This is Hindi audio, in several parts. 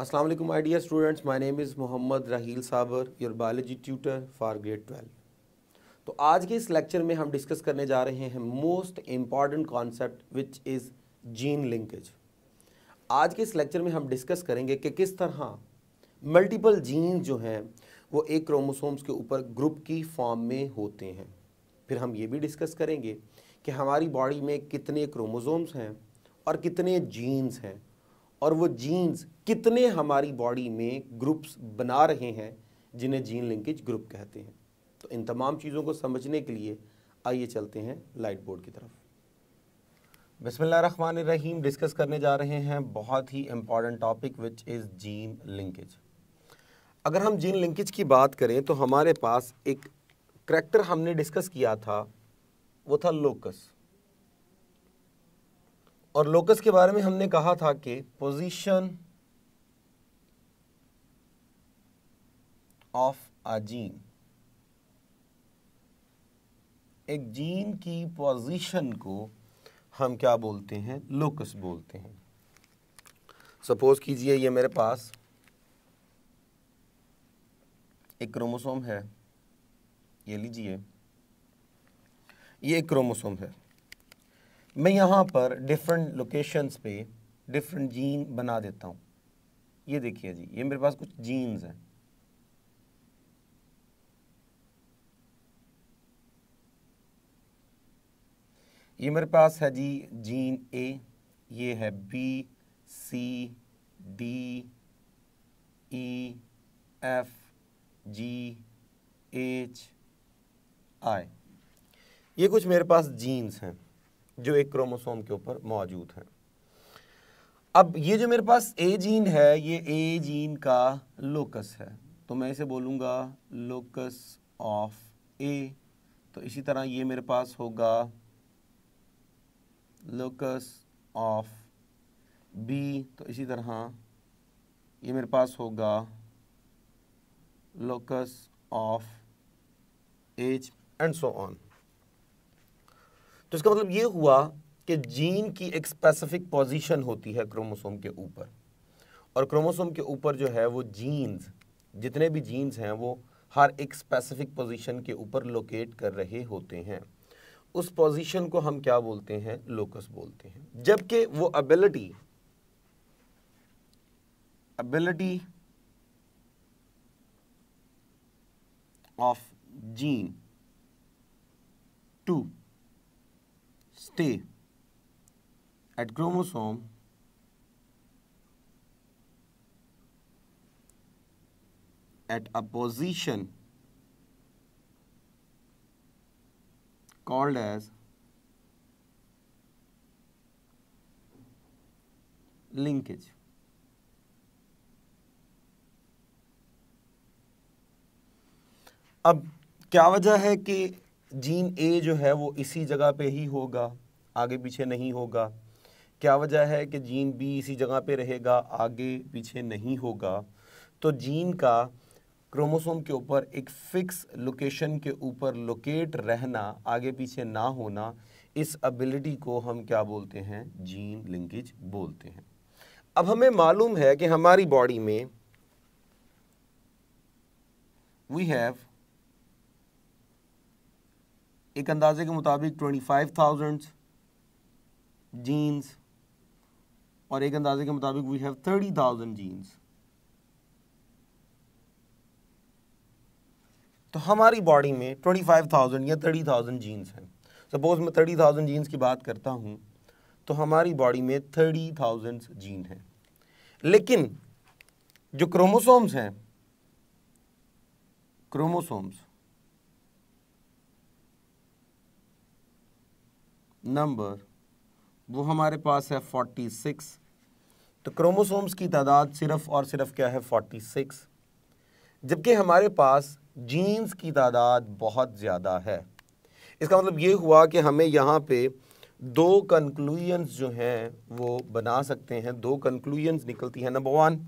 अस्सलाम वालेकुम my dear students my name is Mohammad Raheel Sabir your biology tutor for grade twelve तो आज के इस लेक्चर में हम डिस्कस करने जा रहे हैं most important concept which is gene linkage आज के इस लेक्चर में हम डिस्कस करेंगे कि किस तरह मल्टीपल जीन जो हैं वो एक क्रोमोसोम्स के ऊपर ग्रुप की फॉर्म में होते हैं फिर हम ये भी डिस्कस करेंगे कि हमारी बॉडी में कितने क्रोमोसोम्स हैं और कितने जीन्स हैं और वो जीन्स कितने हमारी बॉडी में ग्रुप्स बना रहे हैं जिन्हें जीन लिंकेज ग्रुप कहते हैं तो इन तमाम चीज़ों को समझने के लिए आइए चलते हैं लाइट बोर्ड की तरफ बसमान रहीम डिस्कस करने जा रहे हैं बहुत ही important topic which is gene linkage अगर हम जीन लिंकेज की बात करें तो हमारे पास एक करैक्टर हमने डिस्कस किया था वो था लोकस और लोकस के बारे में हमने कहा था कि पोजीशन ऑफ अ जीन एक जीन की पोजीशन को हम क्या बोलते हैं लोकस बोलते हैं सपोज कीजिए ये मेरे पास एक क्रोमोसोम है ये लीजिए ये एक क्रोमोसोम है मैं यहाँ पर डिफरेंट लोकेशंस पे डिफरेंट जीन बना देता हूँ ये देखिए जी ये मेरे पास कुछ जीन्स हैं ये मेरे पास है जी जीन ए ये है B C D E F G H I ये कुछ मेरे पास जीन्स हैं जो एक क्रोमोसोम के ऊपर मौजूद हैं अब ये जो मेरे पास ए जीन है ये ए जीन का लोकस है तो मैं इसे बोलूँगा लोकस ऑफ ए तो इसी तरह ये मेरे पास होगा लोकस ऑफ बी तो इसी तरह ये मेरे पास होगा locus of H and so on तो इसका मतलब ये हुआ कि जीन की एक स्पेसिफिक पोजीशन होती है क्रोमोसोम के ऊपर और क्रोमोसोम के ऊपर जो है वो जीन्स जितने भी जीन्स हैं वो हर एक स्पेसिफिक पोजीशन के ऊपर लोकेट कर रहे होते हैं उस पोजीशन को हम क्या बोलते हैं लोकस बोलते हैं जबकि वो ability ability of gene to stay at chromosome at a position called as linkage. अब क्या वजह है कि जीन ए जो है वो इसी जगह पे ही होगा आगे पीछे नहीं होगा क्या वजह है कि जीन बी इसी जगह पे रहेगा आगे पीछे नहीं होगा तो जीन का क्रोमोसोम के ऊपर एक फ़िक्स लोकेशन के ऊपर लोकेट रहना आगे पीछे ना होना इस एबिलिटी को हम क्या बोलते हैं जीन लिंकेज बोलते हैं अब हमें मालूम है कि हमारी बॉडी में वी हैव एक अंदाजे के मुताबिक ट्वेंटी फाइव थाउजेंड जीन्स और एक अंदाजे के मुताबिक we have thirty thousand genes तो हमारी बॉडी में ट्वेंटी फाइव थाउजेंड या थर्टी थाउजेंड जीन्स हैं सपोज मैं थर्टी थाउजेंड जीन्स की बात करता हूं तो हमारी बॉडी में थर्टी थाउजेंड जीन हैं लेकिन जो क्रोमोसोम्स हैं क्रोमोसोम्स नंबर वो हमारे पास है फोर्टी सिक्स तो क्रोमोसोम्स की तादाद सिर्फ और सिर्फ क्या है फोर्टी सिक्स जबकि हमारे पास जीन्स की तादाद बहुत ज़्यादा है इसका मतलब ये हुआ कि हमें यहाँ पे दो कंक्लूजन्स जो हैं वो बना सकते हैं दो कंक्लूजन्स निकलती हैं number one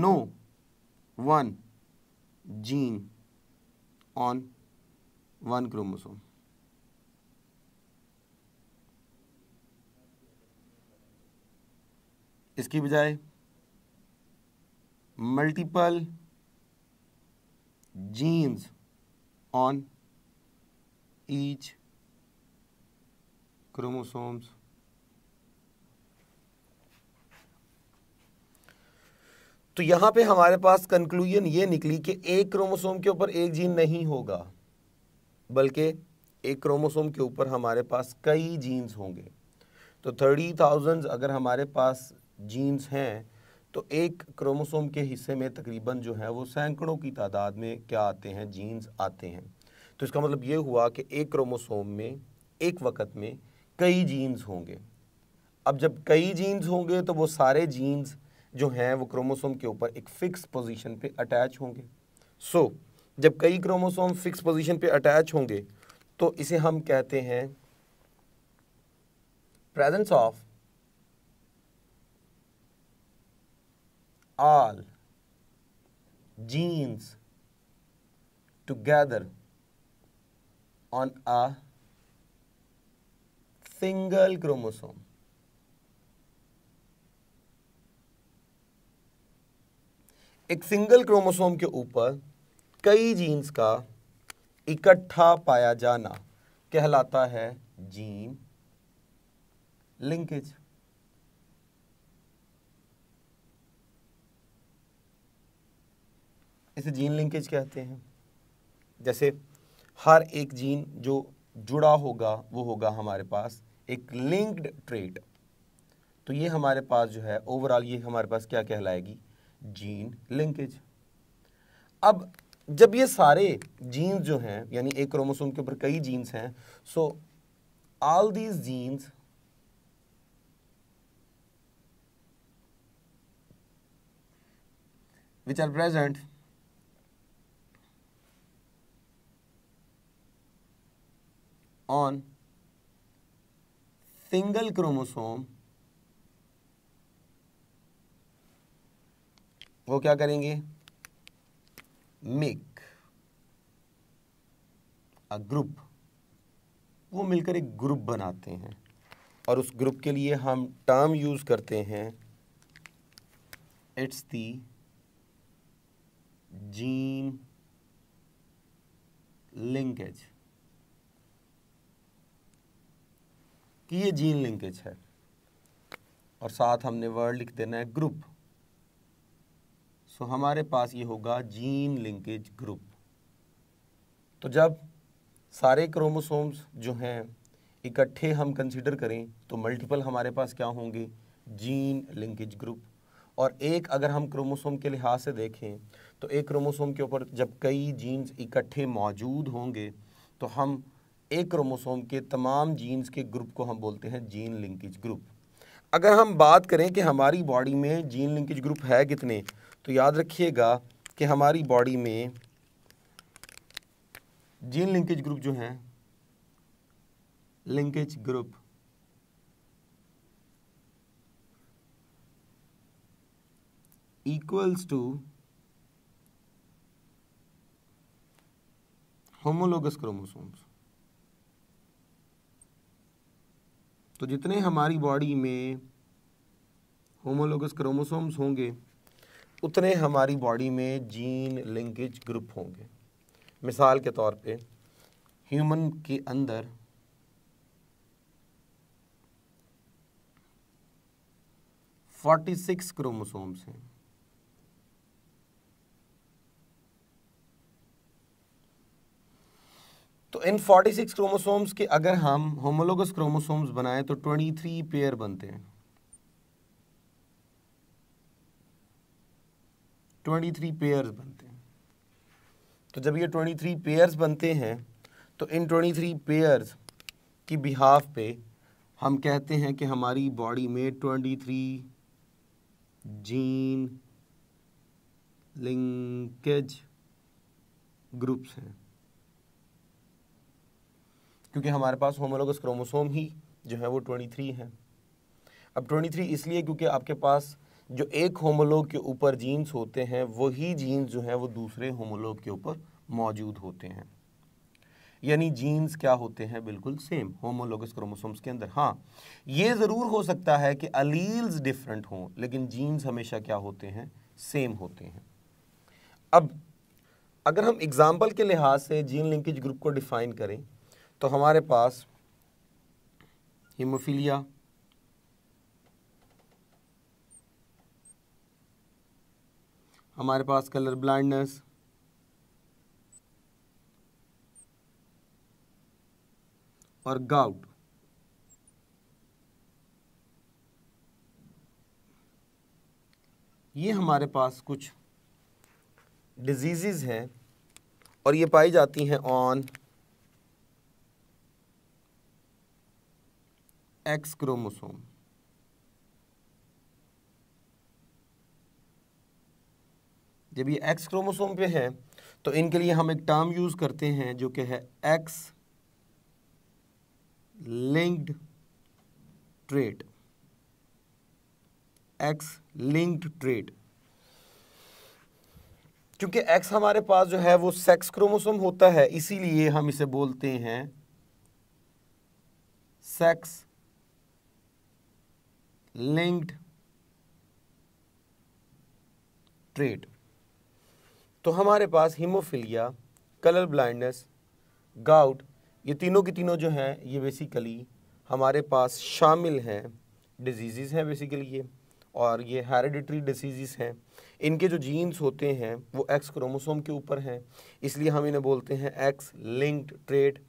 no one gene on one chromosome. इसकी बजाय multiple genes on each chromosomes तो यहाँ पे हमारे पास कंक्लूजन ये निकली कि एक क्रोमोसोम के ऊपर एक जीन नहीं होगा बल्कि एक क्रोमोसोम के ऊपर हमारे पास कई जीन्स होंगे तो थर्टी थाउजेंड अगर हमारे पास जीन्स हैं तो एक क्रोमोसोम के हिस्से में तकरीबन जो है वो सैकड़ों की तादाद में क्या आते हैं जीन्स आते हैं तो इसका मतलब ये हुआ कि एक क्रोमोसोम में एक वक्त में कई जीन्स होंगे अब जब कई जीन्स होंगे तो वो सारे जीन्स जो हैं वो क्रोमोसोम के ऊपर एक फिक्स पोजीशन पे अटैच होंगे सो so, जब कई क्रोमोसोम फिक्स पोजीशन पे अटैच होंगे तो इसे हम कहते हैं presence of all genes together on a single chromosome एक सिंगल क्रोमोसोम के ऊपर कई जीन्स का इकट्ठा पाया जाना कहलाता है जीन लिंकेज इसे जीन लिंकेज कहते हैं जैसे हर एक जीन जो जुड़ा होगा वो होगा हमारे पास एक लिंक्ड ट्रेट तो ये हमारे पास जो है ओवरऑल ये हमारे पास क्या कहलाएगी जीन लिंकेज अब जब ये सारे जीन्स जो हैं यानी एक क्रोमोसोम के ऊपर कई जीन्स हैं so all these genes which are present on single chromosome वो क्या करेंगे मेक अ ग्रुप वो मिलकर एक ग्रुप बनाते हैं और उस ग्रुप के लिए हम टर्म यूज़ करते हैं इट्स दी जीन लिंकेज कि ये जीन लिंकेज है और साथ हमने वर्ड लिख देना है ग्रुप सो तो हमारे पास ये होगा जीन लिंकेज ग्रुप तो जब सारे क्रोमोसोम्स जो हैं इकट्ठे हम कंसिडर करें तो मल्टीपल हमारे पास क्या होंगे जीन लिंकेज ग्रुप और एक अगर हम क्रोमोसोम के लिहाज से देखें तो एक क्रोमोसोम के ऊपर जब कई जीन्स इकट्ठे मौजूद होंगे तो हम एक क्रोमोसोम के तमाम जीन्स के ग्रुप को हम बोलते हैं जीन लिंकेज ग्रुप अगर हम बात करें कि हमारी बॉडी में जीन लिंकेज ग्रुप है कितने तो याद रखिएगा कि हमारी बॉडी में जीन लिंकेज ग्रुप जो हैं linkage group equals to homologous chromosomes तो जितने हमारी बॉडी में होमोलोगस क्रोमोसोम्स होंगे उतने हमारी बॉडी में जीन लिंकेज ग्रुप होंगे मिसाल के तौर पे ह्यूमन के अंदर फोर्टी सिक्स क्रोमोसोम्स हैं तो इन 46 क्रोमोसोम्स के अगर हम होमोलोगस क्रोमोसोम्स बनाएं तो 23 पेयर बनते हैं ट्वेंटी थ्री पेयर्स बनते हैं तो जब ये ट्वेंटी थ्री पेयर्स बनते हैं तो इन ट्वेंटी थ्री पेयर्स की बिहाफ पे हम कहते हैं कि हमारी बॉडी में twenty three gene linkage groups हैं क्योंकि हमारे पास होमोलोगस क्रोमोसोम ही जो है वो ट्वेंटी थ्री हैं अब ट्वेंटी थ्री इसलिए क्योंकि आपके पास जो एक होमोलोग के ऊपर जीन्स होते हैं वही जीन्स जो है वो दूसरे होमोलोग के ऊपर मौजूद होते हैं यानी जीन्स क्या होते हैं बिल्कुल सेम होमोलोगस क्रोमोसोम्स के अंदर हाँ ये ज़रूर हो सकता है कि अलील्स डिफरेंट हों लेकिन जीन्स हमेशा क्या होते हैं सेम होते हैं अब अगर हम एग्ज़ाम्पल के लिहाज से जीन लिंकेज ग्रुप को डिफ़ाइन करें तो हमारे पास हीमोफीलिया हमारे पास कलर ब्लाइंडनेस और गाउट ये हमारे पास कुछ डिजीजेज हैं और ये पाई जाती हैं ऑन एक्स क्रोमोसोम जब ये एक्स क्रोमोसोम पे है तो इनके लिए हम एक टर्म यूज़ करते हैं जो कि है X linked trait X linked trait क्योंकि एक्स हमारे पास जो है वो सेक्स क्रोमोसोम होता है इसीलिए हम इसे बोलते हैं सेक्स लिंक्ड ट्रेट तो हमारे पास हीमोफीलिया कलर ब्लाइंडनेस गाउट ये तीनों की तीनों जो हैं ये बेसिकली हमारे पास शामिल हैं डिजीज़ हैं बेसिकली ये और ये हेरिडिटरी डिसीज़ हैं इनके जो जीन्स होते हैं वो एक्स क्रोमोसोम के ऊपर हैं इसलिए हम इन्हें बोलते हैं एक्स लिंक्ड ट्रेट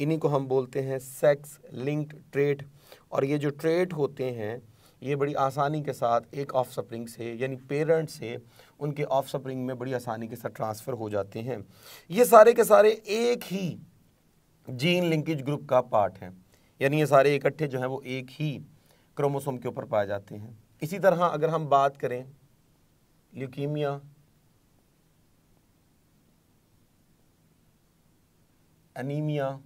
इन्हीं को हम बोलते हैं सेक्स लिंक्ड ट्रेट और ये जो ट्रेट होते हैं ये बड़ी आसानी के साथ एक ऑफ स्प्रिंग से यानी पेरेंट्स से उनके ऑफ स्प्रिंग में बड़ी आसानी के साथ ट्रांसफ़र हो जाते हैं ये सारे के सारे एक ही जीन लिंकेज ग्रुप का पार्ट है यानी ये सारे इकट्ठे जो हैं वो एक ही क्रोमोसोम के ऊपर पाए जाते हैं इसी तरह अगर हम बात करें ल्यूकीमिया एनीमिया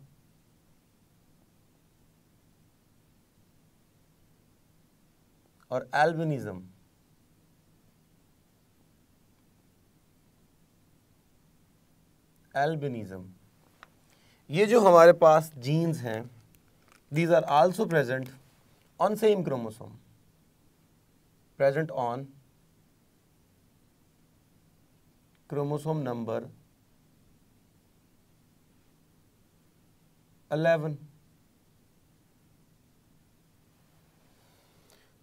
और एल्बिनिज्म एल्बिनिज्म ये जो हमारे पास जीन्स हैं these are also present on same chromosome present on chromosome number 11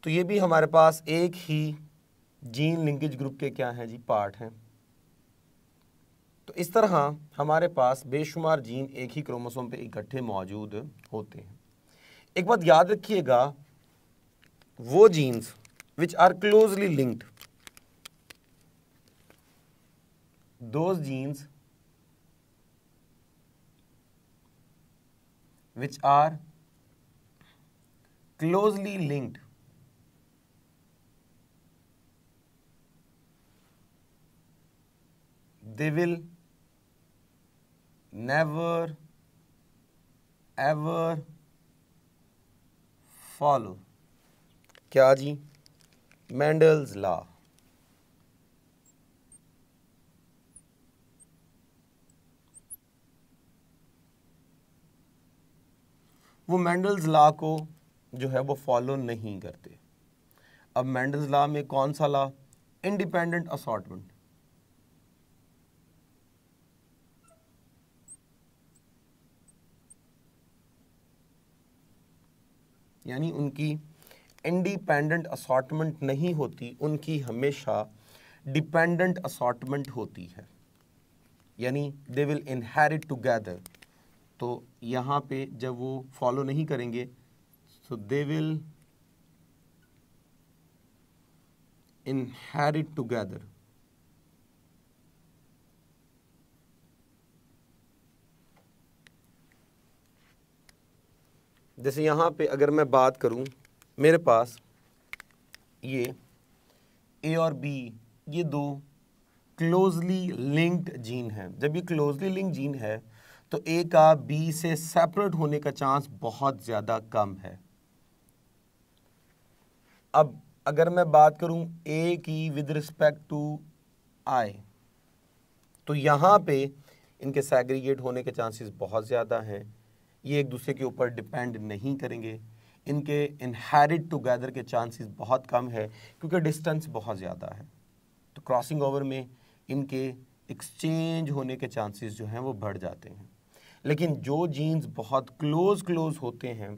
तो ये भी हमारे पास एक ही जीन लिंकेज ग्रुप के क्या हैं जी पार्ट हैं तो इस तरह हमारे पास बेशुमार जीन एक ही क्रोमोसोम पे इकट्ठे मौजूद होते हैं एक बात याद रखिएगा वो genes which are closely linked दो genes which are closely linked they will never ever follow क्या जी मैंडल्स ला वो मैंडल्स ला को जो है वो फॉलो नहीं करते अब मैंडल्स ला में कौन सा ला इंडिपेंडेंट असॉटमेंट यानी उनकी इंडिपेंडेंट असॉटमेंट नहीं होती उनकी हमेशा डिपेंडेंट असॉटमेंट होती है यानी दे विल इनहेरिट टुगेदर तो यहाँ पे जब वो फॉलो नहीं करेंगे so they will inherit together जैसे यहाँ पे अगर मैं बात करूँ मेरे पास ये ए और बी ये दो क्लोजली लिंक्ड जीन है जब ये क्लोजली लिंक्ड जीन है तो ए का बी से सेपरेट होने का चांस बहुत ज़्यादा कम है अब अगर मैं बात करूं ए की विद रिस्पेक्ट टू आई तो यहाँ पे इनके सेग्रीगेट होने के चांसेस बहुत ज़्यादा हैं ये एक दूसरे के ऊपर डिपेंड नहीं करेंगे इनके इनहेरिट टुगेदर के चांसेस बहुत कम है क्योंकि डिस्टेंस बहुत ज़्यादा है तो क्रॉसिंग ओवर में इनके एक्सचेंज होने के चांसेस जो हैं वो बढ़ जाते हैं लेकिन जो जीन्स बहुत क्लोज क्लोज होते हैं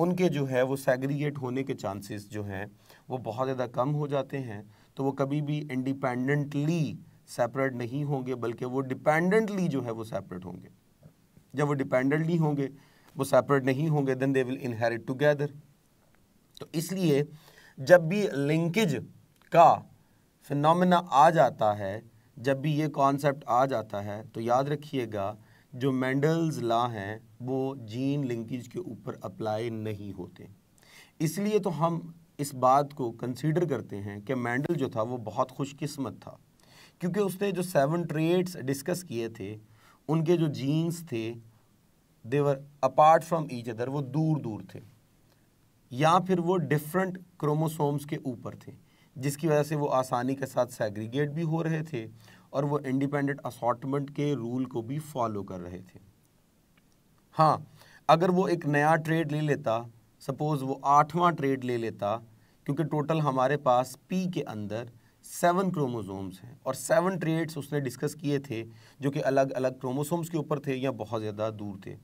उनके जो है वो सेग्रीगेट होने के चांसेस जो हैं वो बहुत ज़्यादा कम हो जाते हैं तो वो कभी भी इंडिपेंडेंटली सेपरेट नहीं होंगे बल्कि वो डिपेंडेंटली जो है वो सेपरेट होंगे जब वो डिपेंडेंट नहीं होंगे वो सेपरेट नहीं होंगे then they will inherit together तो इसलिए जब भी लिंकेज का फिनोमेना आ जाता है जब भी ये कॉन्सेप्ट आ जाता है तो याद रखिएगा जो मेंडल्स ला हैं वो जीन लिंकेज के ऊपर अप्लाई नहीं होते इसलिए तो हम इस बात को कंसीडर करते हैं कि मैंडल जो था वो बहुत खुशकिस्मत था क्योंकि उसने जो सेवन ट्रेड्स डिस्कस किए थे उनके जो जीन्स थे they were apart from each other वो दूर दूर थे या फिर वो डिफरेंट क्रोमोसोम्स के ऊपर थे जिसकी वजह से वो आसानी के साथ सेग्रीगेट भी हो रहे थे और वो इंडिपेंडेंट असॉटमेंट के रूल को भी फॉलो कर रहे थे हाँ अगर वो एक नया ट्रेड ले लेता सपोज़ वो आठवां ट्रेड ले लेता क्योंकि टोटल हमारे पास पी के अंदर सेवन क्रोमोसोम्स हैं और सेवन ट्रेड्स उसने डिस्कस किए थे जो कि अलग अलग क्रोमोसोम्स के ऊपर थे या बहुत ज़्यादा दूर थे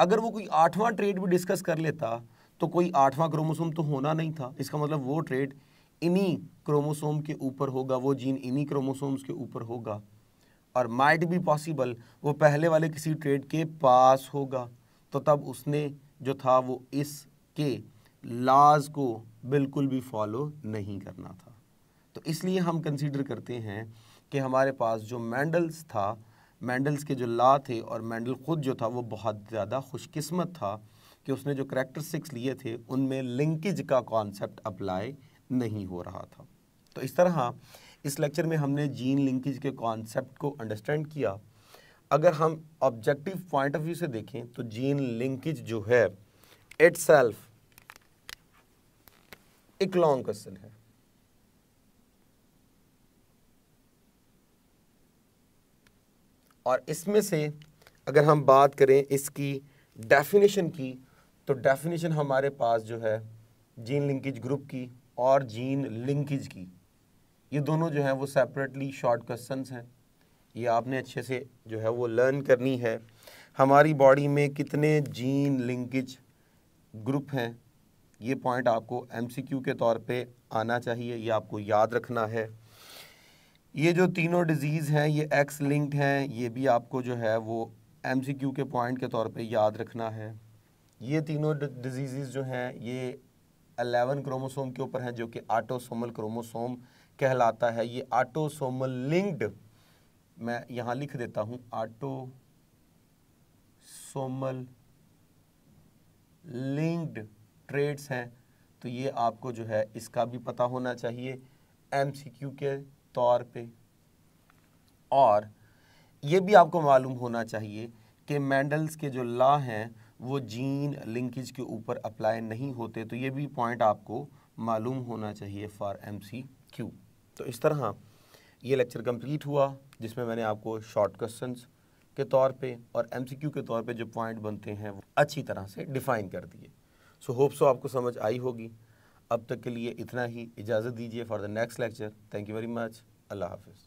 अगर वो कोई आठवां ट्रेड भी डिस्कस कर लेता तो कोई आठवां क्रोमोसोम तो होना नहीं था इसका मतलब वो ट्रेड इन्हीं क्रोमोसोम के ऊपर होगा वो जीन इन्हीं क्रोमोसोम्स के ऊपर होगा और माइट भी पॉसिबल वो पहले वाले किसी ट्रेड के पास होगा तो तब उसने जो था वो इसके लाज को बिल्कुल भी फॉलो नहीं करना था तो इसलिए हम कंसीडर करते हैं कि हमारे पास जो मैंडल्स था मैंडल्स के जो ला थे और मैंडल ख़ुद जो था वो बहुत ज़्यादा खुशकस्मत था कि उसने जो करैक्टरिस्टिक्स लिए थे उनमें लिंकेज का कॉन्सेप्ट अप्लाई नहीं हो रहा था तो इस तरह इस लेक्चर में हमने जीन लिंकेज के कॉन्सेप्ट को अंडरस्टैंड किया अगर हम ऑब्जेक्टिव पॉइंट ऑफ व्यू से देखें तो जीन लिंकेज जो है इट्स सेल्फ एक लॉन्ग क्वेश्चन है और इसमें से अगर हम बात करें इसकी डेफिनेशन की तो डेफिनेशन हमारे पास जो है जीन लिंकेज ग्रुप की और जीन लिंकेज की ये दोनों जो है वो सेपरेटली शॉर्ट क्वेश्चन हैं ये आपने अच्छे से जो है वो लर्न करनी है हमारी बॉडी में कितने जीन लिंकेज ग्रुप हैं ये पॉइंट आपको एमसीक्यू के तौर पे आना चाहिए ये आपको याद रखना है ये जो तीनों डिजीज़ हैं ये एक्स लिंक्ड हैं ये भी आपको जो है वो एम सी क्यू के पॉइंट के तौर पे याद रखना है ये तीनों डिजीज़ जो हैं ये अलेवन क्रोमोसोम के ऊपर हैं जो कि आटोसोमल क्रोमोसोम कहलाता है ये आटोसोमल लिंक्ड मैं यहाँ लिख देता हूँ आटोसोमल लिंक्ड ट्रेड्स हैं तो ये आपको जो है इसका भी पता होना चाहिए एम सी क्यू के तौर पे और ये भी आपको मालूम होना चाहिए कि मैंडल्स के जो ला हैं वो जीन लिंकेज के ऊपर अप्लाई नहीं होते तो ये भी पॉइंट आपको मालूम होना चाहिए फॉर एम सी क्यू तो इस तरह ये लेक्चर कंप्लीट हुआ जिसमें मैंने आपको शॉर्ट क्वेश्चन के तौर पे और एम के तौर पे जो पॉइंट बनते हैं वो अच्छी तरह से डिफ़ाइन कर दिए सो होप सो आपको समझ आई होगी अब तक के लिए इतना ही इजाज़त दीजिए for the next lecture thank you very much अल्लाह हाफिज़